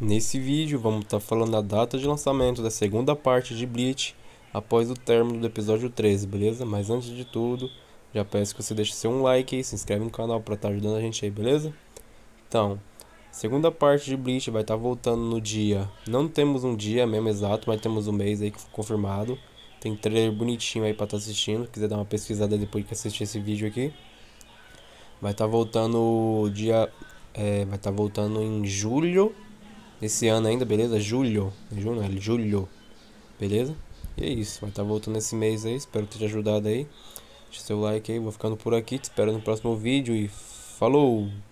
Nesse vídeo vamos estar tá falando a data de lançamento da segunda parte de Bleach após o término do episódio 13, beleza? Mas antes de tudo, já peço que você deixe seu um like e se inscreve no canal para estar tá ajudando a gente aí, beleza? Então, segunda parte de Bleach vai estar tá voltando no dia. Não temos um dia mesmo exato, mas temos um mês aí confirmado. Tem trailer bonitinho aí para estar tá assistindo, se quiser dar uma pesquisada depois que assistir esse vídeo aqui. Vai estar tá voltando dia é, vai estar tá voltando em julho esse ano ainda, beleza? Julho. Junho, é julho. Beleza? E é isso. Vai estar tá voltando esse mês aí. Espero ter te ajudado aí. Deixa seu like aí. Vou ficando por aqui. Te espero no próximo vídeo e falou!